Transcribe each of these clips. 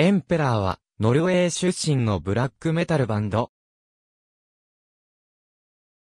エンペラーは、ノルウェー出身のブラックメタルバンド。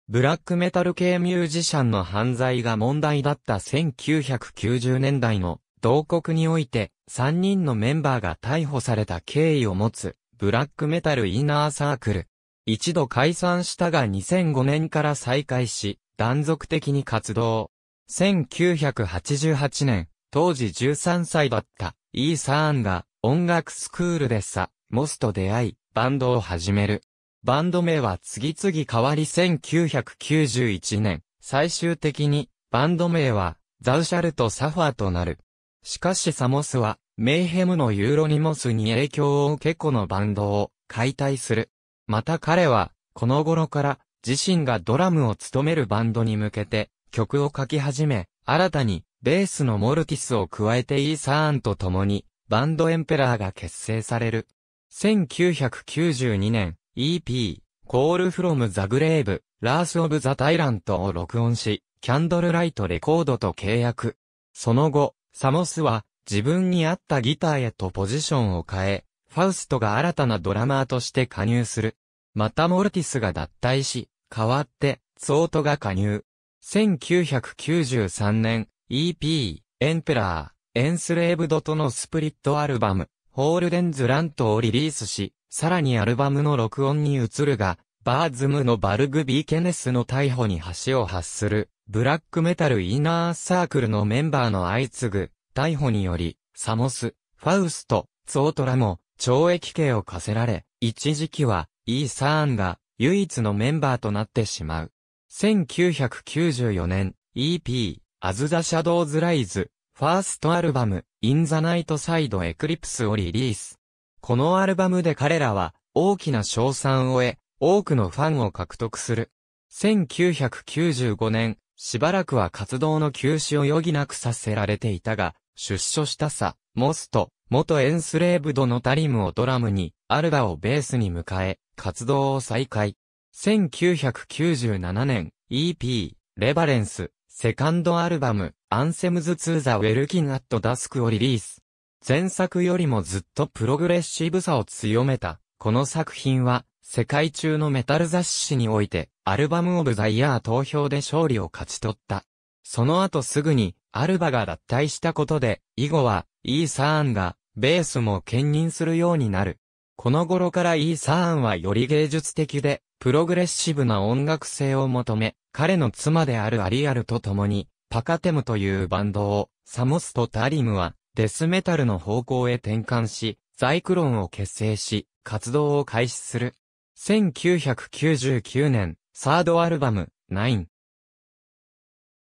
ブラックメタル系ミュージシャンの犯罪が問題だった1990年代の同国において3人のメンバーが逮捕された経緯を持つブラックメタルインナーサークル。一度解散したが2005年から再開し断続的に活動。1988年、当時13歳だったイーサーンが音楽スクールでさ、モスと出会い、バンドを始める。バンド名は次々変わり1991年、最終的に、バンド名は、ザウシャルとサファーとなる。しかしサモスは、メイヘムのユーロニモスに影響を受けこのバンドを解体する。また彼は、この頃から自身がドラムを務めるバンドに向けて曲を書き始め、新たにベースのモルティスを加えてイーサーンと共にバンドエンペラーが結成される。1992年、EP、Call from the Grave, l a s ラ of the t y n t を録音し、キャンドルライトレコードと契約。その後、サモスは、自分に合ったギターへとポジションを変え、ファウストが新たなドラマーとして加入する。またモルティスが脱退し、代わって、ツオートが加入。1993年、EP、エンペラー。エンスレーブドとのスプリットアルバム、ホールデンズラントをリリースし、さらにアルバムの録音に移るが、バーズムのバルグビー・ケネスの逮捕に橋を発する、ブラックメタル・イナー・サークルのメンバーの相次ぐ、逮捕により、サモス、ファウスト、ツオトラも、懲役刑を課せられ、一時期は、イー・サーンが、唯一のメンバーとなってしまう。1994年、EP、アズ・ザ・シャドウズ・ライズ、ファーストアルバム、In the Night Side Eclipse をリリース。このアルバムで彼らは大きな賞賛を得、多くのファンを獲得する。1995年、しばらくは活動の休止を余儀なくさせられていたが、出所したさ、モスト、元エンスレーブドのタリムをドラムに、アルバをベースに迎え、活動を再開。1997年、EP、レバレンス、セカンドアルバム、アンセムズ・ツー・ザ・ウェルキン・アット・ダスクをリリース。前作よりもずっとプログレッシブさを強めた。この作品は、世界中のメタル雑誌において、アルバム・オブ・ザ・イヤー投票で勝利を勝ち取った。その後すぐに、アルバが脱退したことで、以後は、イーサーンが、ベースも兼任するようになる。この頃からイーサーンはより芸術的で、プログレッシブな音楽性を求め、彼の妻であるアリアルと共に、パカテムというバンドを、サモスとタリムは、デスメタルの方向へ転換し、ザイクロンを結成し、活動を開始する。1999年、サードアルバム、9。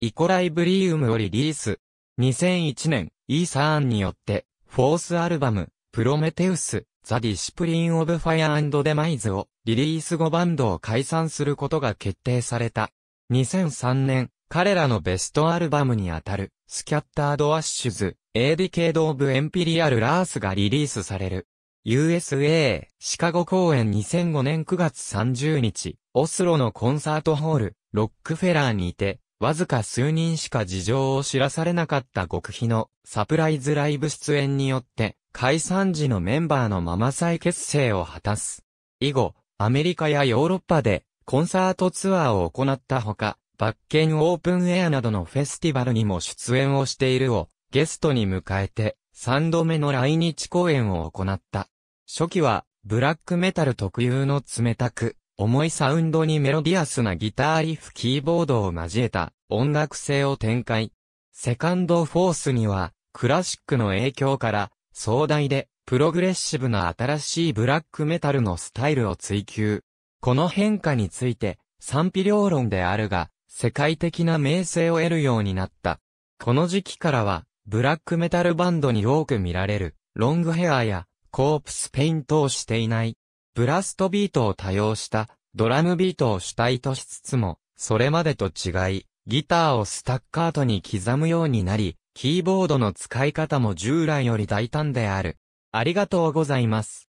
イコライブリウムをリリース。2001年、イーサーンによって、フォースアルバム、プロメテウス、ザ・ディシプリン・オブ・ファイア・アンド・デマイズをリリース後バンドを解散することが決定された。2003年、彼らのベストアルバムにあたる、スキャッタード・アッシュズ、エーディケード・オブ・エンピリアル・ラースがリリースされる。USA、シカゴ公演2005年9月30日、オスロのコンサートホール、ロックフェラーにいて、わずか数人しか事情を知らされなかった極秘のサプライズライブ出演によって、解散時のメンバーのまま再結成を果たす。以後、アメリカやヨーロッパでコンサートツアーを行ったほか、バッケンオープンエアなどのフェスティバルにも出演をしているをゲストに迎えて3度目の来日公演を行った。初期はブラックメタル特有の冷たく、重いサウンドにメロディアスなギターリフキーボードを交えた音楽性を展開。セカンドフォースにはクラシックの影響から壮大で、プログレッシブな新しいブラックメタルのスタイルを追求。この変化について、賛否両論であるが、世界的な名声を得るようになった。この時期からは、ブラックメタルバンドに多く見られる、ロングヘアや、コープスペイントをしていない、ブラストビートを多用した、ドラムビートを主体としつつも、それまでと違い、ギターをスタッカートに刻むようになり、キーボードの使い方も従来より大胆である。ありがとうございます。